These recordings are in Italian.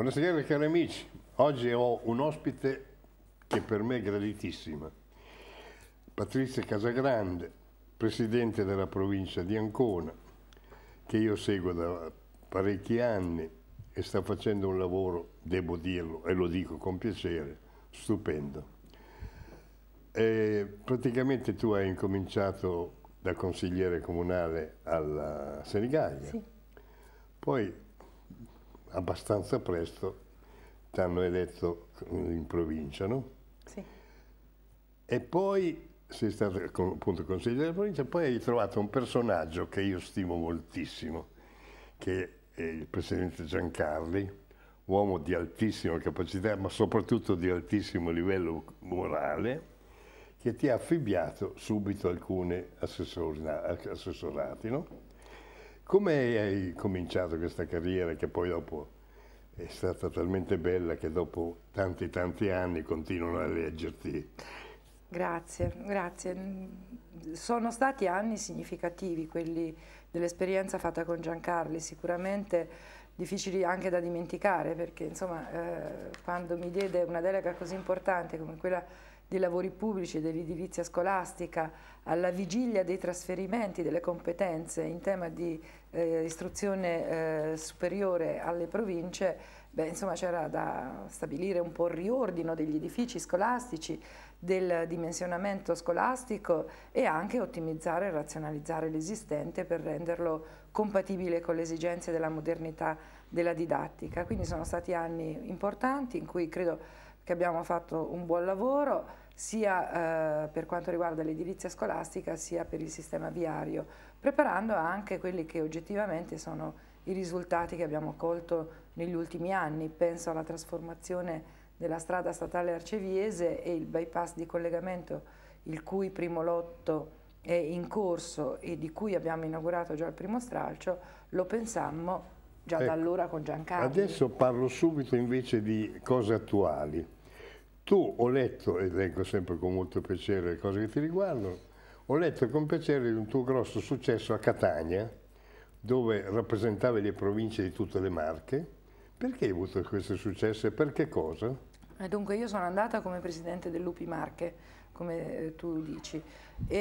Buonasera cari amici, oggi ho un ospite che per me è graditissima, Patrizia Casagrande, presidente della provincia di Ancona, che io seguo da parecchi anni e sta facendo un lavoro, devo dirlo e lo dico con piacere, stupendo. E praticamente tu hai incominciato da consigliere comunale alla Senigallia, sì. poi abbastanza presto ti hanno eletto in provincia, no? Sì. E poi sei stato appunto consigliere della provincia, poi hai trovato un personaggio che io stimo moltissimo, che è il presidente Giancarli, uomo di altissima capacità, ma soprattutto di altissimo livello morale, che ti ha affibbiato subito alcuni assessorati, no? Come hai cominciato questa carriera che poi dopo è stata talmente bella che dopo tanti tanti anni continuano a leggerti? Grazie, grazie. Sono stati anni significativi quelli dell'esperienza fatta con Giancarli, sicuramente difficili anche da dimenticare perché insomma eh, quando mi diede una delega così importante come quella dei lavori pubblici e dell'edilizia scolastica, alla vigilia dei trasferimenti delle competenze in tema di eh, istruzione eh, superiore alle province, beh, insomma c'era da stabilire un po' il riordino degli edifici scolastici, del dimensionamento scolastico e anche ottimizzare e razionalizzare l'esistente per renderlo compatibile con le esigenze della modernità della didattica. Quindi sono stati anni importanti in cui credo che abbiamo fatto un buon lavoro sia eh, per quanto riguarda l'edilizia scolastica sia per il sistema viario, preparando anche quelli che oggettivamente sono i risultati che abbiamo colto negli ultimi anni. Penso alla trasformazione della strada statale arceviese e il bypass di collegamento, il cui primo lotto è in corso e di cui abbiamo inaugurato già il primo stralcio, lo pensammo già ecco. da allora con Giancarlo. Adesso parlo subito invece di cose attuali. Tu ho letto, e leggo sempre con molto piacere le cose che ti riguardano, ho letto con piacere di un tuo grosso successo a Catania, dove rappresentavi le province di tutte le Marche. Perché hai avuto questo successo e per che cosa? E eh, dunque io sono andata come presidente del Lupi Marche, come eh, tu dici, e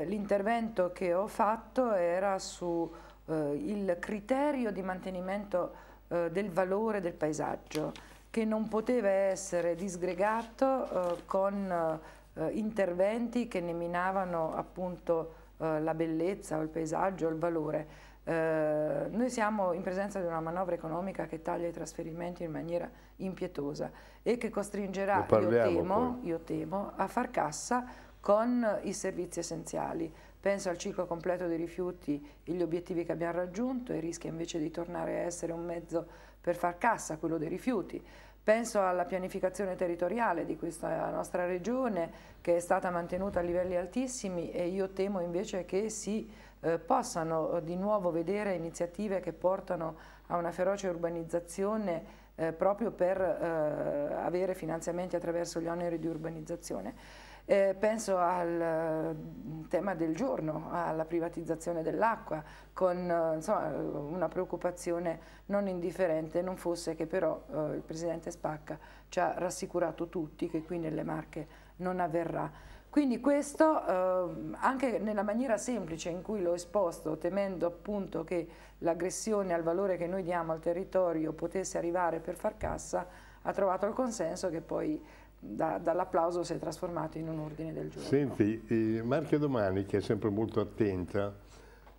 eh, l'intervento che ho fatto era su eh, il criterio di mantenimento eh, del valore del paesaggio che non poteva essere disgregato eh, con eh, interventi che ne minavano appunto la bellezza o il paesaggio o il valore. Eh, noi siamo in presenza di una manovra economica che taglia i trasferimenti in maniera impietosa e che costringerà, io temo, io temo, a far cassa con i servizi essenziali, penso al ciclo completo dei rifiuti e gli obiettivi che abbiamo raggiunto e rischia invece di tornare a essere un mezzo per far cassa quello dei rifiuti. Penso alla pianificazione territoriale di questa nostra regione che è stata mantenuta a livelli altissimi e io temo invece che si eh, possano eh, di nuovo vedere iniziative che portano a una feroce urbanizzazione eh, proprio per eh, avere finanziamenti attraverso gli oneri di urbanizzazione. Eh, penso al mm, tema del giorno, alla privatizzazione dell'acqua, con eh, insomma, una preoccupazione non indifferente, non fosse che però eh, il Presidente Spacca ci ha rassicurato tutti che qui nelle Marche non avverrà. Quindi questo, eh, anche nella maniera semplice in cui l'ho esposto, temendo appunto che l'aggressione al valore che noi diamo al territorio potesse arrivare per far cassa, ha trovato il consenso che poi da, dall'applauso si è trasformato in un ordine del giorno. Senti, Marco Domani, che è sempre molto attenta,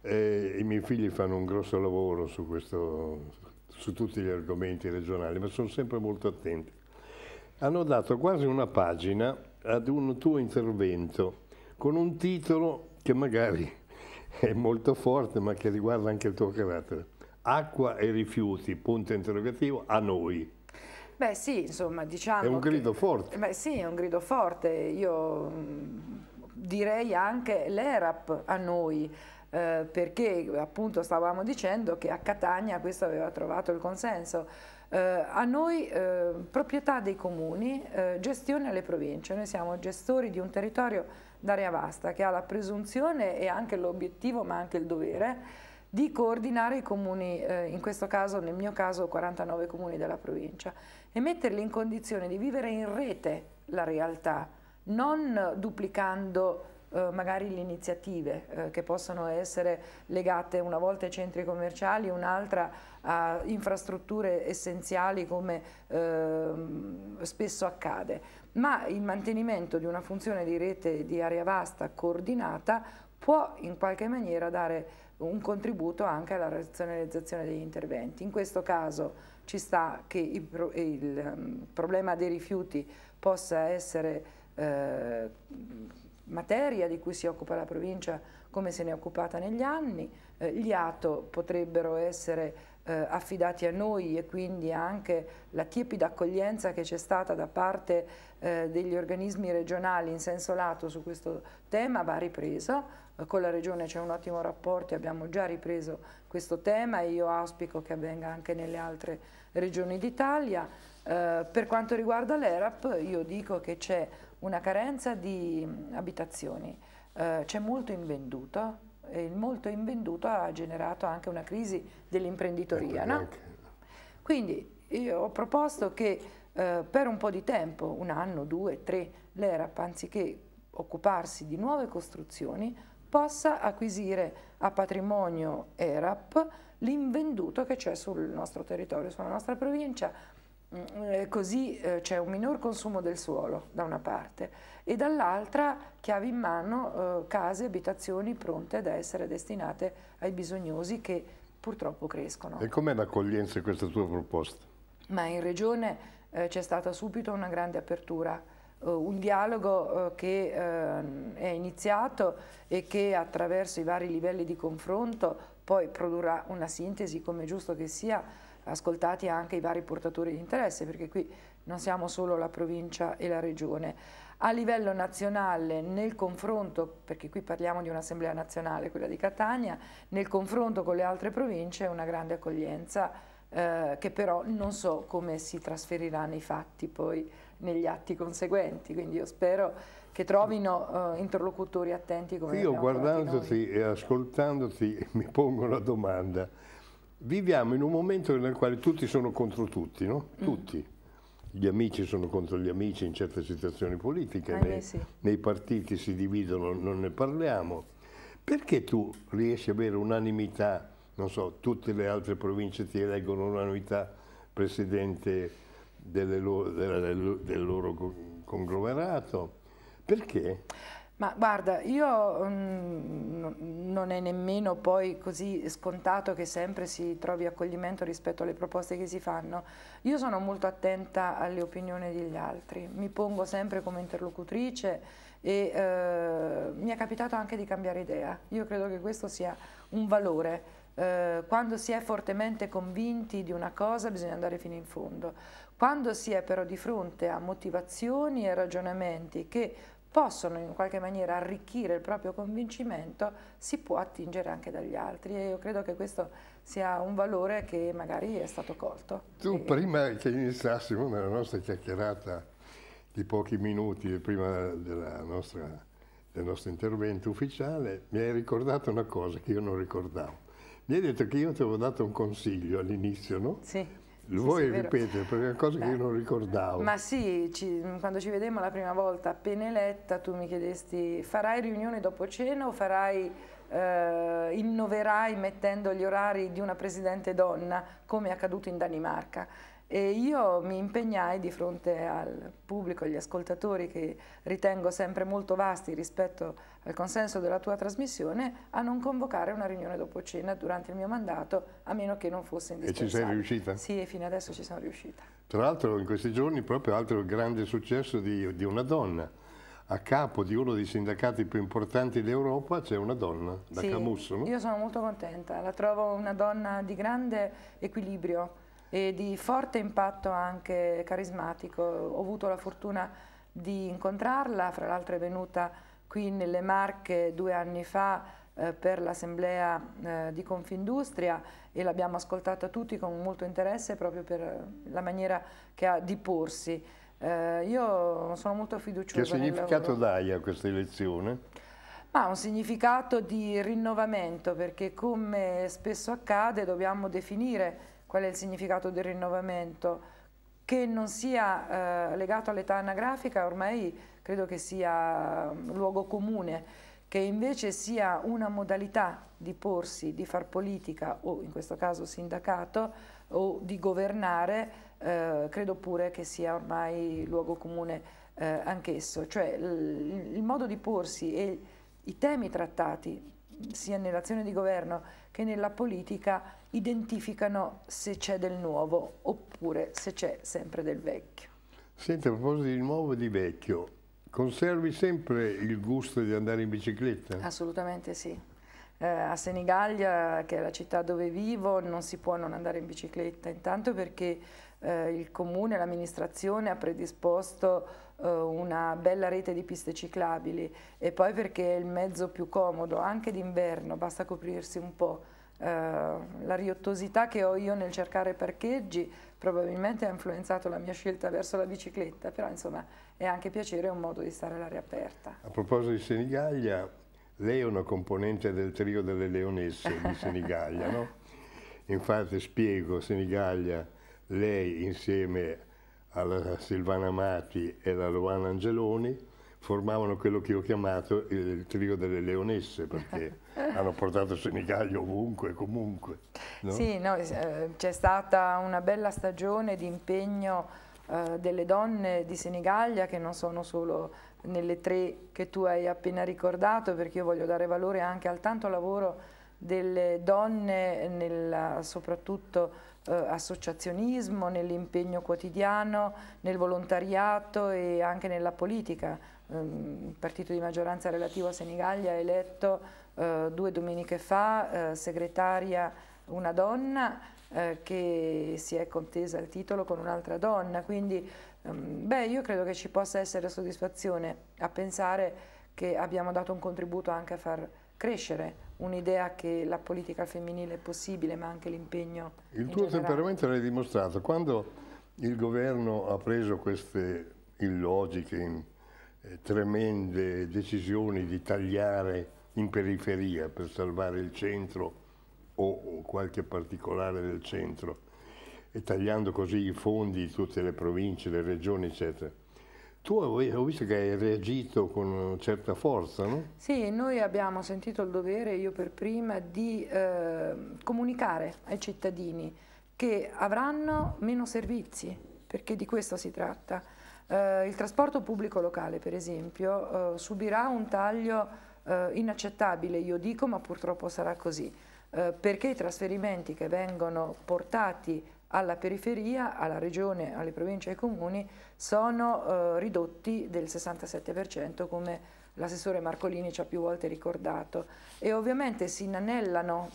eh, i miei figli fanno un grosso lavoro su, questo, su tutti gli argomenti regionali, ma sono sempre molto attenti. Hanno dato quasi una pagina ad un tuo intervento con un titolo che magari è molto forte, ma che riguarda anche il tuo carattere. Acqua e rifiuti, punto interrogativo, a noi. Beh sì, insomma, diciamo... È un grido che, forte. Beh sì, è un grido forte. Io direi anche l'ERAP a noi, eh, perché appunto stavamo dicendo che a Catania questo aveva trovato il consenso. Eh, a noi eh, proprietà dei comuni, eh, gestione alle province, noi siamo gestori di un territorio d'area vasta che ha la presunzione e anche l'obiettivo ma anche il dovere di coordinare i comuni, eh, in questo caso, nel mio caso 49 comuni della provincia e metterli in condizione di vivere in rete la realtà, non duplicando eh, magari le iniziative eh, che possono essere legate una volta ai centri commerciali, un'altra a infrastrutture essenziali come eh, spesso accade, ma il mantenimento di una funzione di rete di area vasta coordinata può in qualche maniera dare un contributo anche alla razionalizzazione degli interventi. In questo caso ci sta che il, il ehm, problema dei rifiuti possa essere eh, materia di cui si occupa la provincia come se ne è occupata negli anni, eh, gli ATO potrebbero essere eh, affidati a noi e quindi anche la tiepida accoglienza che c'è stata da parte eh, degli organismi regionali in senso lato su questo tema va ripresa, con la Regione c'è un ottimo rapporto e abbiamo già ripreso questo tema e io auspico che avvenga anche nelle altre regioni d'Italia. Eh, per quanto riguarda l'ERAP io dico che c'è una carenza di abitazioni, eh, c'è molto invenduto e il molto invenduto ha generato anche una crisi dell'imprenditoria. Ecco, no? Quindi io ho proposto che eh, per un po' di tempo, un anno, due, tre, l'ERAP anziché occuparsi di nuove costruzioni possa acquisire a patrimonio ERAP l'invenduto che c'è sul nostro territorio, sulla nostra provincia, mm, eh, così eh, c'è un minor consumo del suolo da una parte e dall'altra chiavi in mano eh, case, abitazioni pronte ad essere destinate ai bisognosi che purtroppo crescono. E com'è l'accoglienza di questa tua proposta? Ma in Regione c'è stata subito una grande apertura eh, un dialogo eh, che ehm, è iniziato e che attraverso i vari livelli di confronto poi produrrà una sintesi come è giusto che sia ascoltati anche i vari portatori di interesse perché qui non siamo solo la provincia e la regione. A livello nazionale nel confronto, perché qui parliamo di un'assemblea nazionale, quella di Catania, nel confronto con le altre province è una grande accoglienza eh, che però non so come si trasferirà nei fatti poi negli atti conseguenti, quindi io spero che trovino uh, interlocutori attenti come Io guardandoti e ascoltandoti mi pongo la domanda, viviamo in un momento nel quale tutti sono contro tutti, no? Mm. Tutti. Mm. Gli amici sono contro gli amici in certe situazioni politiche, ah, nei, eh, sì. nei partiti si dividono, non ne parliamo. Perché tu riesci ad avere unanimità, non so, tutte le altre province ti eleggono unanimità presidente loro, del, del loro conglomerato. Perché? Ma guarda, io mh, mm, non è nemmeno poi così scontato che sempre si trovi accoglimento rispetto alle proposte che si fanno. Io sono molto attenta alle opinioni degli altri, mi pongo sempre come interlocutrice e eh, mi è capitato anche di cambiare idea. Io credo che questo sia un valore. Eh, quando si è fortemente convinti di una cosa bisogna andare fino in fondo. Quando si è però di fronte a motivazioni e ragionamenti che possono in qualche maniera arricchire il proprio convincimento, si può attingere anche dagli altri e io credo che questo sia un valore che magari è stato colto. Tu e... prima che iniziassimo nella nostra chiacchierata di pochi minuti, prima nostra, del nostro intervento ufficiale, mi hai ricordato una cosa che io non ricordavo. Mi hai detto che io ti avevo dato un consiglio all'inizio, no? Sì lo vuoi ripetere? Perché è una cosa Beh, che io non ricordavo. Ma sì, ci, quando ci vedemmo la prima volta, appena eletta, tu mi chiedesti farai riunione dopo cena o farai, eh, innoverai mettendo gli orari di una presidente donna, come è accaduto in Danimarca? e io mi impegnai di fronte al pubblico, agli ascoltatori che ritengo sempre molto vasti rispetto al consenso della tua trasmissione, a non convocare una riunione dopo cena durante il mio mandato, a meno che non fosse indispensabile. E ci sei riuscita? Sì, e fino adesso ci sono riuscita. Tra l'altro in questi giorni proprio altro grande successo di, di una donna, a capo di uno dei sindacati più importanti d'Europa c'è una donna, da sì, Camusso. No? Io sono molto contenta, la trovo una donna di grande equilibrio, e di forte impatto anche carismatico. Ho avuto la fortuna di incontrarla, fra l'altro è venuta qui nelle Marche due anni fa eh, per l'assemblea eh, di Confindustria e l'abbiamo ascoltata tutti con molto interesse proprio per la maniera che ha di porsi. Eh, io sono molto fiduciosa. Che significato dai a questa elezione? Ma un significato di rinnovamento perché come spesso accade dobbiamo definire qual è il significato del rinnovamento, che non sia eh, legato all'età anagrafica ormai credo che sia mm, luogo comune, che invece sia una modalità di porsi, di far politica o in questo caso sindacato o di governare, eh, credo pure che sia ormai luogo comune eh, anch'esso, cioè il modo di porsi e i temi trattati sia nell'azione di governo che nella politica identificano se c'è del nuovo oppure se c'è sempre del vecchio. Senti, a proposito di nuovo e di vecchio, conservi sempre il gusto di andare in bicicletta? Assolutamente sì. Eh, a Senigallia, eh, che è la città dove vivo, non si può non andare in bicicletta, intanto perché eh, il comune, l'amministrazione ha predisposto eh, una bella rete di piste ciclabili e poi perché è il mezzo più comodo, anche d'inverno, basta coprirsi un po' Eh, la riottosità che ho io nel cercare parcheggi probabilmente ha influenzato la mia scelta verso la bicicletta, però insomma è anche piacere, è un modo di stare all'aria aperta. A proposito di Senigallia, lei è una componente del trio delle leonesse di Senigallia, no? Infatti spiego, Senigallia, lei insieme alla Silvana Amati e alla Luana Angeloni formavano quello che ho chiamato il trio delle leonesse, perché hanno portato Senigallia ovunque, comunque. No? Sì, no, eh, c'è stata una bella stagione di impegno eh, delle donne di Senigallia che non sono solo nelle tre che tu hai appena ricordato, perché io voglio dare valore anche al tanto lavoro delle donne, nel, soprattutto eh, associazionismo, nell'impegno quotidiano, nel volontariato e anche nella politica. Ehm, il partito di maggioranza relativo a Senigallia ha eletto eh, due domeniche fa, eh, segretaria una donna eh, che si è contesa il titolo con un'altra donna, quindi ehm, beh, io credo che ci possa essere soddisfazione a pensare che abbiamo dato un contributo anche a far crescere un'idea che la politica femminile è possibile, ma anche l'impegno. Il tuo generale. temperamento l'hai dimostrato. Quando il governo ha preso queste illogiche, eh, tremende decisioni di tagliare in periferia per salvare il centro o qualche particolare del centro e tagliando così i fondi di tutte le province, le regioni, eccetera. Tu ho visto che hai reagito con una certa forza, no? Sì, noi abbiamo sentito il dovere, io per prima, di eh, comunicare ai cittadini che avranno meno servizi, perché di questo si tratta. Eh, il trasporto pubblico locale, per esempio, eh, subirà un taglio eh, inaccettabile, io dico, ma purtroppo sarà così, eh, perché i trasferimenti che vengono portati alla periferia, alla regione, alle province e ai comuni sono eh, ridotti del 67% come l'assessore Marcolini ci ha più volte ricordato e ovviamente si inanellano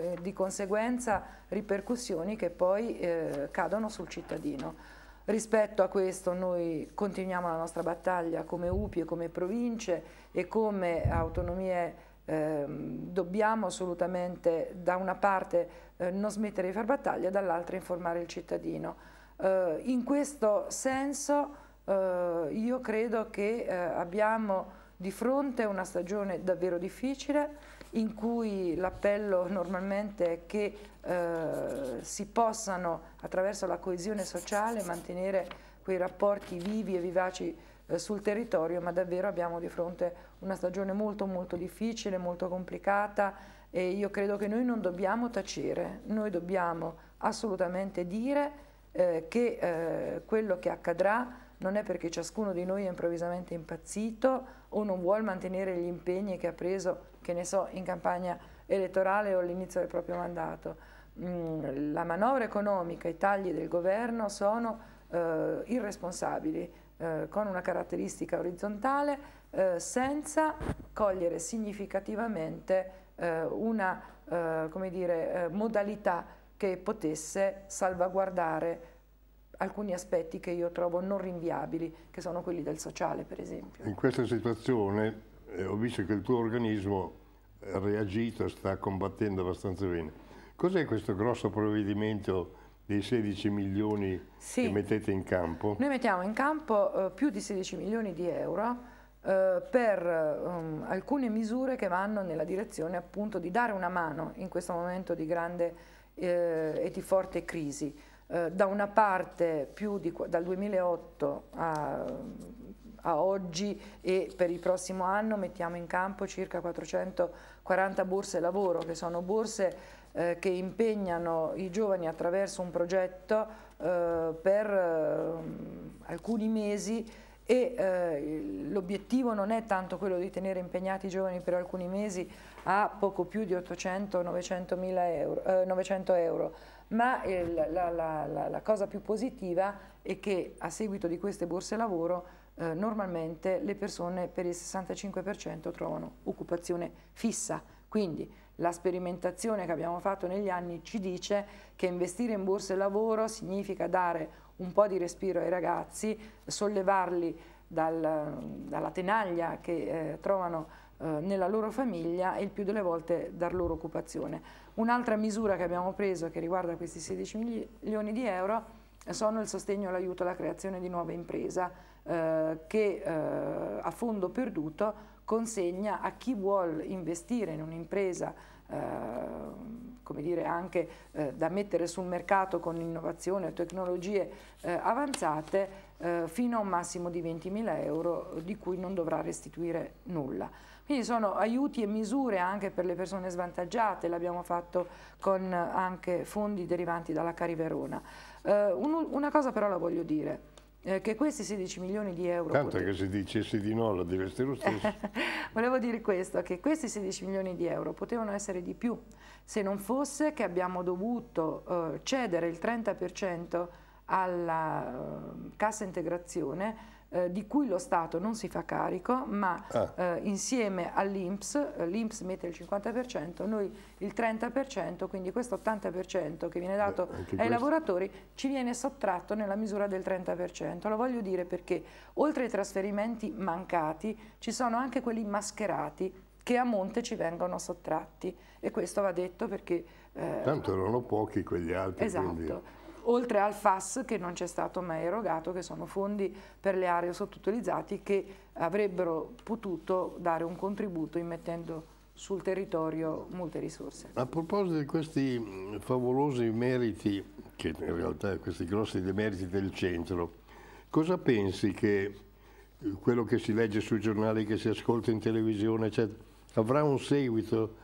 eh, di conseguenza ripercussioni che poi eh, cadono sul cittadino. Rispetto a questo noi continuiamo la nostra battaglia come UPI e come province e come autonomie eh, dobbiamo assolutamente da una parte eh, non smettere di far battaglia e dall'altra informare il cittadino. Eh, in questo senso eh, io credo che eh, abbiamo di fronte una stagione davvero difficile in cui l'appello normalmente è che eh, si possano attraverso la coesione sociale mantenere quei rapporti vivi e vivaci eh, sul territorio, ma davvero abbiamo di fronte una stagione molto molto difficile, molto complicata e io credo che noi non dobbiamo tacere, noi dobbiamo assolutamente dire eh, che eh, quello che accadrà non è perché ciascuno di noi è improvvisamente impazzito o non vuole mantenere gli impegni che ha preso che ne so, in campagna elettorale o all'inizio del proprio mandato. Mm, la manovra economica, i tagli del governo sono eh, irresponsabili, eh, con una caratteristica orizzontale, eh, senza cogliere significativamente eh, una eh, dire, eh, modalità che potesse salvaguardare alcuni aspetti che io trovo non rinviabili, che sono quelli del sociale per esempio. In questa situazione eh, ho visto che il tuo organismo ha eh, reagito, e sta combattendo abbastanza bene. Cos'è questo grosso provvedimento dei 16 milioni sì. che mettete in campo? Noi mettiamo in campo eh, più di 16 milioni di euro eh, per um, alcune misure che vanno nella direzione appunto di dare una mano in questo momento di grande eh, e di forte crisi. Eh, da una parte più di, dal 2008 a, a oggi e per il prossimo anno mettiamo in campo circa 440 borse lavoro, che sono borse eh, che impegnano i giovani attraverso un progetto eh, per eh, alcuni mesi e eh, l'obiettivo non è tanto quello di tenere impegnati i giovani per alcuni mesi a poco più di 800-900 euro, 900 eh, euro, ma la, la, la, la cosa più positiva è che a seguito di queste borse lavoro eh, normalmente le persone per il 65% trovano occupazione fissa, quindi la sperimentazione che abbiamo fatto negli anni ci dice che investire in borse lavoro significa dare un po' di respiro ai ragazzi, sollevarli dal, dalla tenaglia che eh, trovano eh, nella loro famiglia e il più delle volte dar loro occupazione. Un'altra misura che abbiamo preso che riguarda questi 16 milioni di euro eh, sono il sostegno e l'aiuto alla creazione di nuove imprese eh, che eh, a fondo perduto consegna a chi vuole investire in un'impresa eh, come dire, anche eh, da mettere sul mercato con innovazione o tecnologie avanzate fino a un massimo di 20.000 euro di cui non dovrà restituire nulla. Quindi sono aiuti e misure anche per le persone svantaggiate, l'abbiamo fatto con anche fondi derivanti dalla Cari Verona. una cosa però la voglio dire, eh, che questi 16 milioni di euro... Tanto potevano... che se dicessi di no lo diresti lo stesso. Volevo dire questo, che questi 16 milioni di euro potevano essere di più se non fosse che abbiamo dovuto eh, cedere il 30% alla eh, cassa integrazione eh, di cui lo Stato non si fa carico, ma ah. eh, insieme all'Inps, eh, l'Inps mette il 50%, noi il 30%, quindi questo 80% che viene dato Beh, ai lavoratori ci viene sottratto nella misura del 30%. Lo voglio dire perché oltre ai trasferimenti mancati ci sono anche quelli mascherati che a monte ci vengono sottratti e questo va detto perché... Eh, Tanto erano pochi quegli altri. Esatto, quindi oltre al FAS che non c'è stato mai erogato, che sono fondi per le aree sottoutilizzate che avrebbero potuto dare un contributo immettendo sul territorio molte risorse. A proposito di questi mm, favolosi meriti, che in realtà questi grossi demeriti del centro, cosa pensi che eh, quello che si legge sui giornali, che si ascolta in televisione, eccetera, avrà un seguito?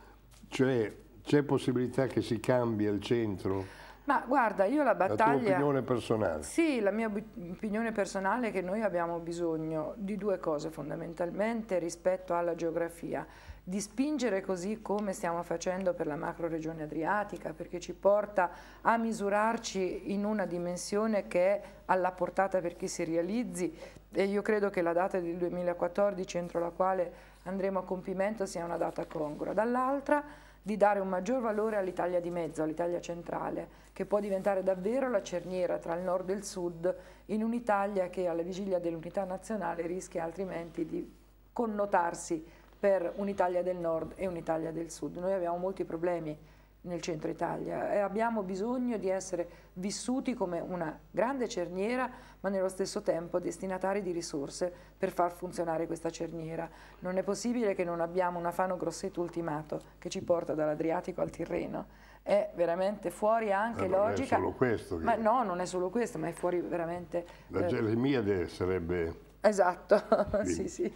Cioè c'è possibilità che si cambi il centro? Ma guarda, io la battaglia... La tua opinione personale. Sì, la mia opinione personale è che noi abbiamo bisogno di due cose fondamentalmente rispetto alla geografia. Di spingere così come stiamo facendo per la macro regione adriatica, perché ci porta a misurarci in una dimensione che è alla portata per chi si realizzi e io credo che la data del 2014 entro la quale andremo a compimento sia una data congrua. Dall'altra di dare un maggior valore all'Italia di mezzo, all'Italia centrale, che può diventare davvero la cerniera tra il nord e il sud in un'Italia che alla vigilia dell'unità nazionale rischia altrimenti di connotarsi per un'Italia del nord e un'Italia del sud. Noi abbiamo molti problemi nel centro Italia e abbiamo bisogno di essere vissuti come una grande cerniera ma nello stesso tempo destinatari di risorse per far funzionare questa cerniera. Non è possibile che non abbiamo un afano grosseto ultimato che ci porta dall'Adriatico al Tirreno. È veramente fuori anche ma eh, logica. Non è solo questo. Che... Ma no, non è solo questo, ma è fuori veramente... La eh, Geremiade sarebbe... Esatto, sì, sì.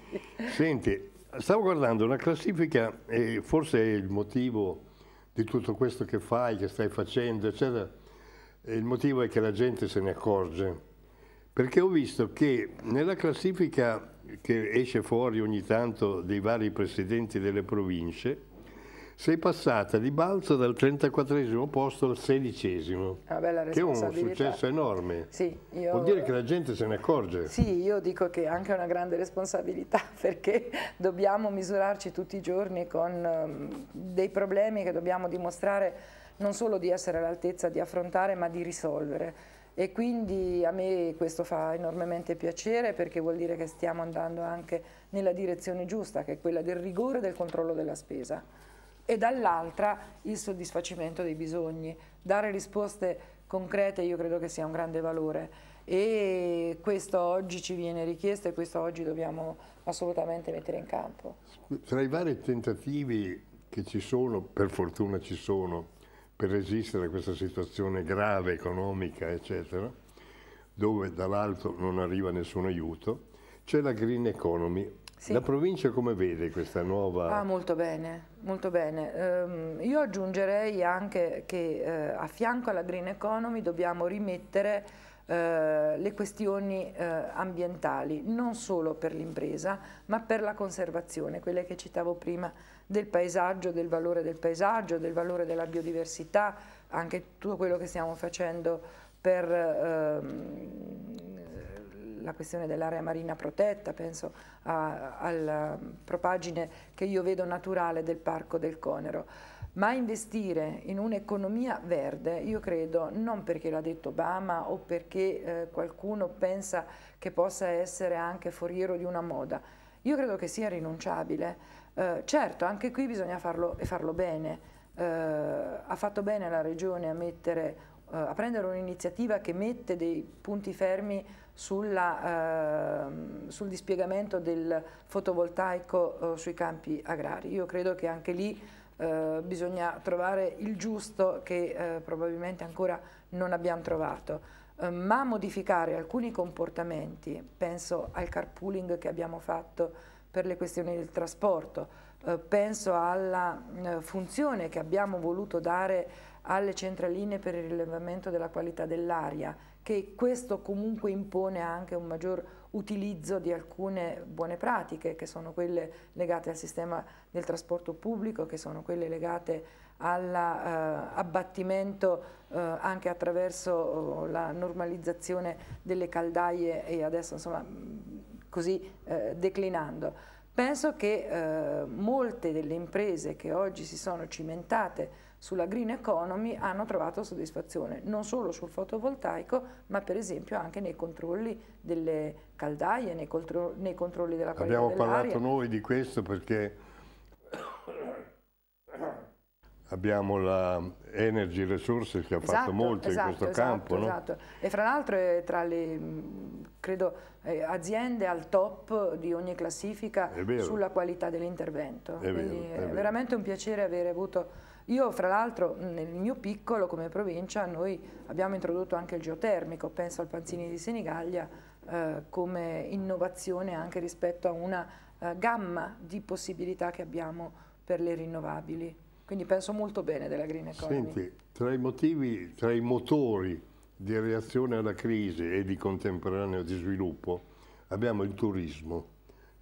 Senti, stavo guardando una classifica e forse è il motivo di tutto questo che fai, che stai facendo, eccetera, il motivo è che la gente se ne accorge. Perché ho visto che nella classifica che esce fuori ogni tanto dei vari presidenti delle province, sei passata di balzo dal 34 posto al 16 ah, che è un successo enorme. Sì, io... Vuol dire che la gente se ne accorge. Sì, io dico che è anche una grande responsabilità perché dobbiamo misurarci tutti i giorni con ehm, dei problemi che dobbiamo dimostrare non solo di essere all'altezza di affrontare ma di risolvere e quindi a me questo fa enormemente piacere perché vuol dire che stiamo andando anche nella direzione giusta che è quella del rigore e del controllo della spesa e dall'altra il soddisfacimento dei bisogni. Dare risposte concrete io credo che sia un grande valore e questo oggi ci viene richiesto e questo oggi dobbiamo assolutamente mettere in campo. Tra i vari tentativi che ci sono, per fortuna ci sono, per resistere a questa situazione grave economica, eccetera, dove dall'alto non arriva nessun aiuto, c'è la green economy sì. La provincia come vede questa nuova... Ah, molto bene, molto bene. Eh, io aggiungerei anche che eh, a fianco alla green economy dobbiamo rimettere eh, le questioni eh, ambientali, non solo per l'impresa, ma per la conservazione, quelle che citavo prima, del paesaggio, del valore del paesaggio, del valore della biodiversità, anche tutto quello che stiamo facendo per ehm, la questione dell'area marina protetta, penso alla um, propagine che io vedo naturale del parco del Conero. Ma investire in un'economia verde, io credo, non perché l'ha detto Obama o perché eh, qualcuno pensa che possa essere anche foriero di una moda, io credo che sia rinunciabile. Eh, certo, anche qui bisogna farlo e farlo bene. Eh, ha fatto bene la Regione a, mettere, eh, a prendere un'iniziativa che mette dei punti fermi sulla, eh, sul dispiegamento del fotovoltaico eh, sui campi agrari. Io credo che anche lì eh, bisogna trovare il giusto che eh, probabilmente ancora non abbiamo trovato. Eh, ma modificare alcuni comportamenti, penso al carpooling che abbiamo fatto per le questioni del trasporto, eh, penso alla funzione che abbiamo voluto dare alle centraline per il rilevamento della qualità dell'aria che questo comunque impone anche un maggior utilizzo di alcune buone pratiche, che sono quelle legate al sistema del trasporto pubblico, che sono quelle legate all'abbattimento eh, eh, anche attraverso oh, la normalizzazione delle caldaie e adesso insomma così eh, declinando. Penso che eh, molte delle imprese che oggi si sono cimentate sulla green economy hanno trovato soddisfazione non solo sul fotovoltaico ma per esempio anche nei controlli delle caldaie, nei, contro nei controlli della qualità Abbiamo parlato noi di questo perché abbiamo la Energy Resources che ha esatto, fatto molto esatto, in questo esatto, campo. No? Esatto. E fra l'altro è tra le credo, eh, aziende al top di ogni classifica sulla qualità dell'intervento. È, è, è veramente un piacere avere avuto io fra l'altro nel mio piccolo come provincia noi abbiamo introdotto anche il geotermico, penso al Panzini di Senigallia eh, come innovazione anche rispetto a una eh, gamma di possibilità che abbiamo per le rinnovabili. Quindi penso molto bene della Green Economy. Senti, tra i motivi, tra i motori di reazione alla crisi e di contemporaneo di sviluppo abbiamo il turismo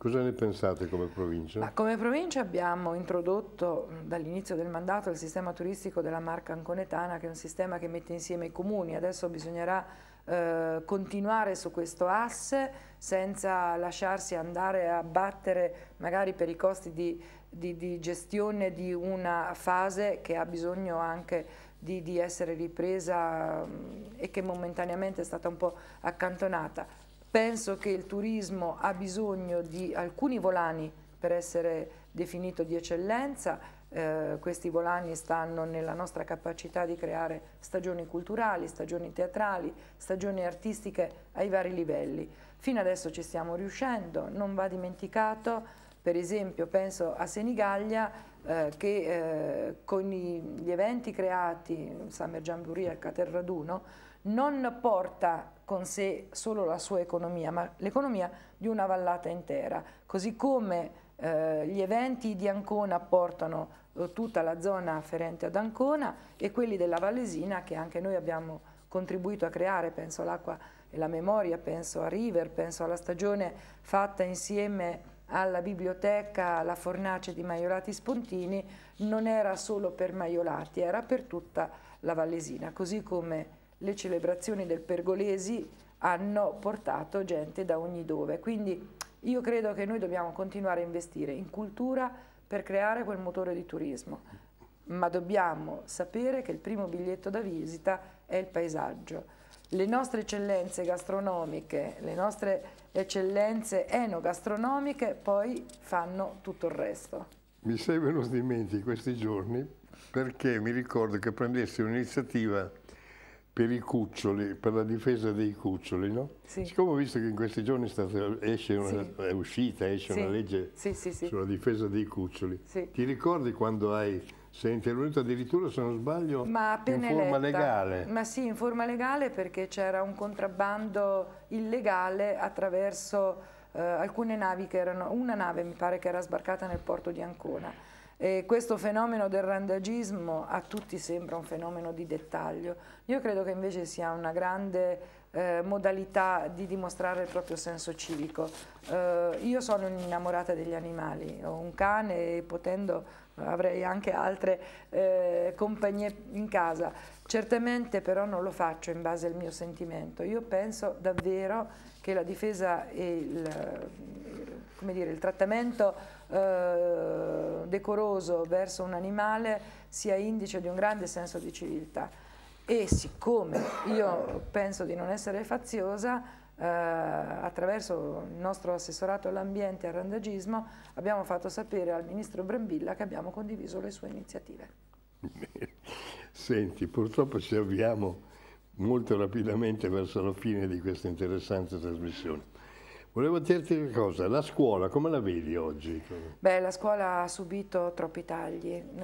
Cosa ne pensate come provincia? Ma come provincia abbiamo introdotto dall'inizio del mandato il sistema turistico della Marca Anconetana, che è un sistema che mette insieme i comuni. Adesso bisognerà eh, continuare su questo asse senza lasciarsi andare a battere magari per i costi di, di, di gestione di una fase che ha bisogno anche di, di essere ripresa e che momentaneamente è stata un po' accantonata. Penso che il turismo ha bisogno di alcuni volani per essere definito di eccellenza, eh, questi volani stanno nella nostra capacità di creare stagioni culturali, stagioni teatrali, stagioni artistiche ai vari livelli. Fino adesso ci stiamo riuscendo, non va dimenticato per esempio penso a Senigallia eh, che eh, con i, gli eventi creati, Summer Jamboree al Caterraduno, non porta con sé solo la sua economia, ma l'economia di una vallata intera, così come eh, gli eventi di Ancona portano eh, tutta la zona afferente ad Ancona e quelli della Vallesina che anche noi abbiamo contribuito a creare, penso all'acqua e la memoria, penso a River, penso alla stagione fatta insieme alla biblioteca La Fornace di Maiolati Spontini non era solo per Maiolati, era per tutta la Vallesina, così come le celebrazioni del Pergolesi hanno portato gente da ogni dove. Quindi io credo che noi dobbiamo continuare a investire in cultura per creare quel motore di turismo, ma dobbiamo sapere che il primo biglietto da visita è il paesaggio. Le nostre eccellenze gastronomiche, le nostre eccellenze enogastronomiche poi fanno tutto il resto. Mi sei venuto in mente questi giorni perché mi ricordo che prendessi un'iniziativa per i cuccioli, per la difesa dei cuccioli, no? Sì. Siccome ho visto che in questi giorni è, stata, esce una, sì. è uscita, esce sì. una legge sulla difesa dei cuccioli, ti ricordi quando hai sei intervenuto addirittura, se non sbaglio, ma in forma eletta. legale. Ma sì, in forma legale perché c'era un contrabbando illegale attraverso eh, alcune navi che erano, una nave mi pare che era sbarcata nel porto di Ancona e questo fenomeno del randagismo a tutti sembra un fenomeno di dettaglio. Io credo che invece sia una grande eh, modalità di dimostrare il proprio senso civico. Eh, io sono innamorata degli animali, ho un cane e potendo avrei anche altre eh, compagnie in casa. Certamente però non lo faccio in base al mio sentimento. Io penso davvero che la difesa e il, eh, dire, il trattamento eh, decoroso verso un animale sia indice di un grande senso di civiltà. E siccome io penso di non essere faziosa, Uh, attraverso il nostro assessorato all'ambiente e al randagismo abbiamo fatto sapere al ministro Brambilla che abbiamo condiviso le sue iniziative. Senti, purtroppo ci avviamo molto rapidamente verso la fine di questa interessante trasmissione. Volevo dirti una cosa, la scuola come la vedi oggi? Beh, la scuola ha subito troppi tagli. Uh,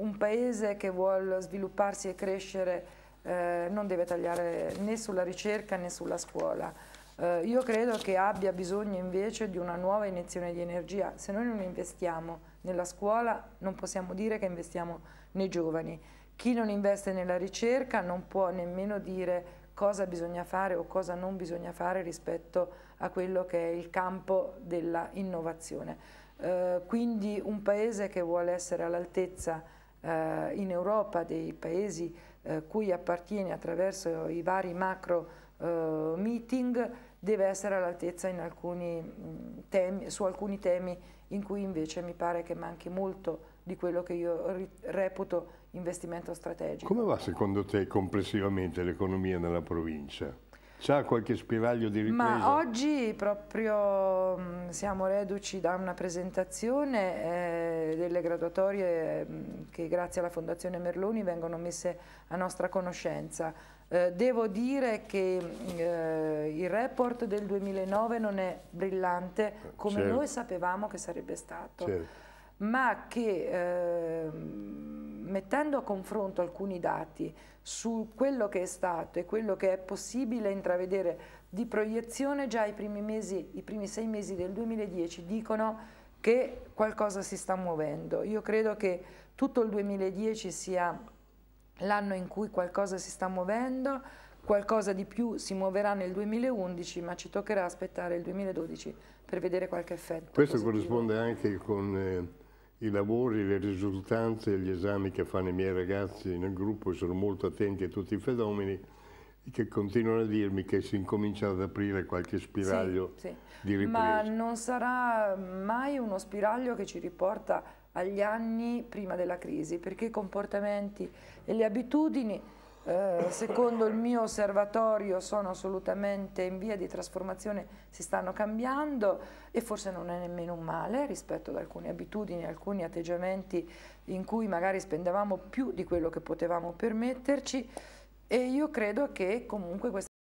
un paese che vuole svilupparsi e crescere uh, non deve tagliare né sulla ricerca né sulla scuola. Uh, io credo che abbia bisogno invece di una nuova iniezione di energia. Se noi non investiamo nella scuola non possiamo dire che investiamo nei giovani. Chi non investe nella ricerca non può nemmeno dire cosa bisogna fare o cosa non bisogna fare rispetto a quello che è il campo dell'innovazione. Eh, quindi un paese che vuole essere all'altezza eh, in Europa dei paesi eh, cui appartiene attraverso i vari macro eh, meeting deve essere all'altezza mm, su alcuni temi in cui invece mi pare che manchi molto di quello che io reputo investimento strategico. Come va secondo te complessivamente l'economia nella provincia? C'ha qualche spiraglio di ripresa? Ma oggi proprio mm, siamo reduci da una presentazione eh, delle graduatorie mm, che grazie alla Fondazione Merloni vengono messe a nostra conoscenza. Eh, devo dire che mm, eh, il report del 2009 non è brillante come certo. noi sapevamo che sarebbe stato. Certo ma che eh, mettendo a confronto alcuni dati su quello che è stato e quello che è possibile intravedere di proiezione già i primi, mesi, i primi sei mesi del 2010 dicono che qualcosa si sta muovendo. Io credo che tutto il 2010 sia l'anno in cui qualcosa si sta muovendo, qualcosa di più si muoverà nel 2011, ma ci toccherà aspettare il 2012 per vedere qualche effetto. Questo positivo. corrisponde anche con... Eh i lavori, le risultanze, gli esami che fanno i miei ragazzi nel gruppo, sono molto attenti a tutti i fenomeni che continuano a dirmi che si incomincia ad aprire qualche spiraglio sì, sì. di ripresa. Ma non sarà mai uno spiraglio che ci riporta agli anni prima della crisi, perché i comportamenti e le abitudini eh, secondo il mio osservatorio sono assolutamente in via di trasformazione, si stanno cambiando e forse non è nemmeno un male rispetto ad alcune abitudini, alcuni atteggiamenti in cui magari spendevamo più di quello che potevamo permetterci e io credo che comunque questa